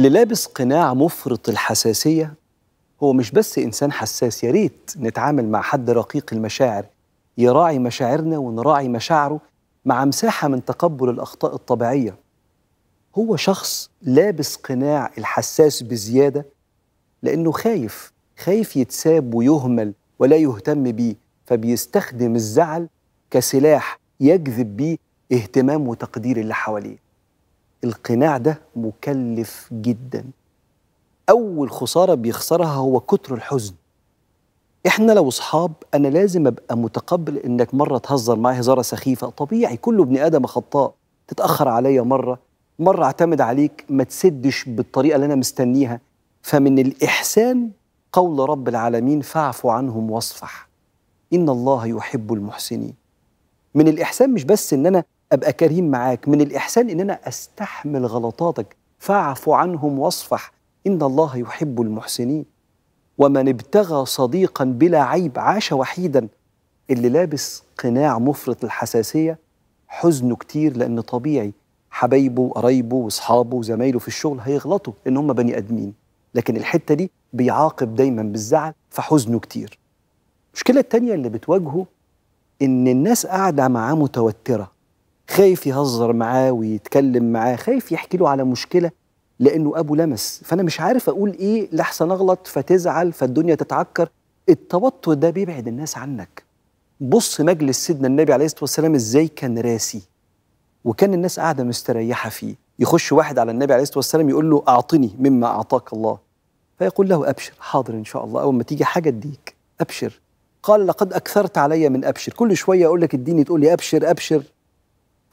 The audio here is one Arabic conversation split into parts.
اللي لابس قناع مفرط الحساسية هو مش بس إنسان حساس يا ريت نتعامل مع حد رقيق المشاعر يراعي مشاعرنا ونراعي مشاعره مع مساحة من تقبل الأخطاء الطبيعية هو شخص لابس قناع الحساس بزيادة لأنه خايف خايف يتساب ويهمل ولا يهتم بيه فبيستخدم الزعل كسلاح يجذب بيه اهتمام وتقدير اللي حواليه القناع ده مكلف جدا اول خساره بيخسرها هو كتر الحزن احنا لو اصحاب انا لازم ابقى متقبل انك مره تهزر معايا هزاره سخيفه طبيعي كل ابن ادم خطاء تتاخر عليا مره مره اعتمد عليك ما تسدش بالطريقه اللي انا مستنيها فمن الاحسان قول رب العالمين فاعف عنهم واصفح ان الله يحب المحسنين من الاحسان مش بس ان انا ابقى كريم معاك من الاحسان ان انا استحمل غلطاتك فاعف عنهم واصفح ان الله يحب المحسنين ومن ابتغى صديقا بلا عيب عاش وحيدا اللي لابس قناع مفرط الحساسيه حزنه كتير لان طبيعي حبايبه وقرايبه واصحابه وزمايله في الشغل هيغلطوا ان هم بني ادمين لكن الحته دي بيعاقب دايما بالزعل فحزنه كتير المشكله التانيه اللي بتواجهه ان الناس قاعده معاه متوتره خايف يهزر معاه ويتكلم معاه خايف يحكي له على مشكله لانه ابو لمس فانا مش عارف اقول ايه لحسن اغلط فتزعل فالدنيا تتعكر التوتر ده بيبعد الناس عنك بص مجلس سيدنا النبي عليه الصلاه والسلام ازاي كان راسي وكان الناس قاعده مستريحه فيه يخش واحد على النبي عليه الصلاه والسلام يقول له اعطني مما اعطاك الله فيقول له ابشر حاضر ان شاء الله اول ما تيجي حاجه اديك ابشر قال لقد اكثرت علي من ابشر كل شويه اقول لك اديني تقول لي ابشر ابشر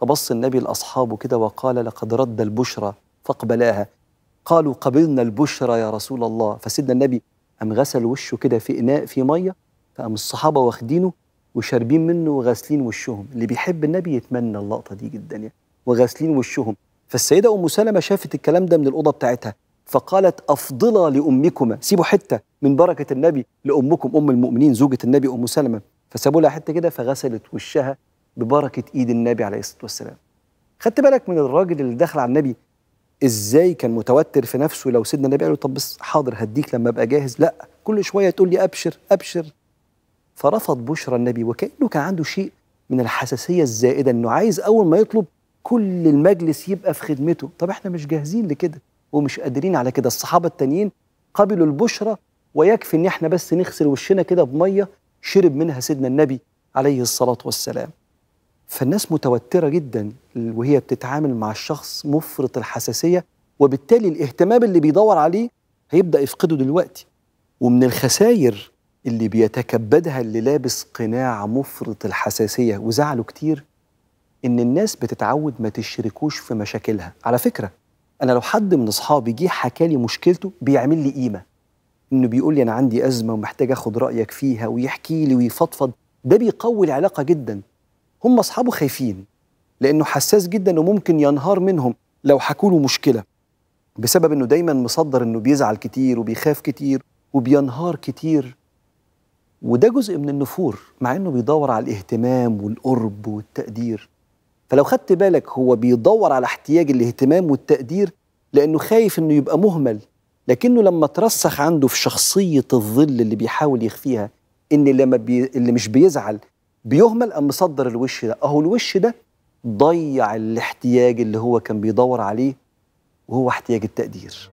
فبص النبي لاصحابه كده وقال لقد رد البشرى فاقبلاها قالوا قبلنا البشرى يا رسول الله فسيدنا النبي قام غسل وشه كده في اناء في ميه فقام الصحابه واخدينه وشاربين منه وغاسلين وشهم اللي بيحب النبي يتمنى اللقطه دي جدا يعني وغاسلين وشهم فالسيده ام سلمه شافت الكلام ده من الاوضه بتاعتها فقالت افضلا لامكما سيبوا حته من بركه النبي لامكم ام المؤمنين زوجه النبي ام سلمه فسابوا لها حته كده فغسلت وشها ببركه ايد النبي عليه الصلاه والسلام خدت بالك من الراجل اللي دخل على النبي ازاي كان متوتر في نفسه لو سيدنا النبي قال له طب بس حاضر هديك لما ابقى جاهز لا كل شويه تقول لي ابشر ابشر فرفض بشرى النبي وكانه كان عنده شيء من الحساسيه الزائده انه عايز اول ما يطلب كل المجلس يبقى في خدمته طب احنا مش جاهزين لكده ومش قادرين على كده الصحابه التانيين قبلوا البشرى ويكفي ان احنا بس نغسل وشنا كده بميه شرب منها سيدنا النبي عليه الصلاه والسلام فالناس متوترة جدا وهي بتتعامل مع الشخص مفرط الحساسية وبالتالي الاهتمام اللي بيدور عليه هيبدأ يفقده دلوقتي ومن الخسائر اللي بيتكبدها اللي لابس قناع مفرط الحساسية وزعله كتير إن الناس بتتعود ما تشركوش في مشاكلها على فكرة أنا لو حد من أصحابي جه حكى لي مشكلته بيعمل لي قيمة إنه بيقول لي أنا عندي أزمة ومحتاج آخد رأيك فيها ويحكي لي ويفضفض ده بيقوي العلاقة جدا هم اصحابه خايفين لانه حساس جدا وممكن ينهار منهم لو حكوا له مشكله بسبب انه دايما مصدر انه بيزعل كتير وبيخاف كتير وبينهار كتير وده جزء من النفور مع انه بيدور على الاهتمام والقرب والتقدير فلو خدت بالك هو بيدور على احتياج الاهتمام والتقدير لانه خايف انه يبقى مهمل لكنه لما ترسخ عنده في شخصيه الظل اللي بيحاول يخفيها ان لما بي... اللي مش بيزعل بيهمل قام مصدر الوش ده اهو الوش ده ضيع الاحتياج اللي هو كان بيدور عليه وهو احتياج التقدير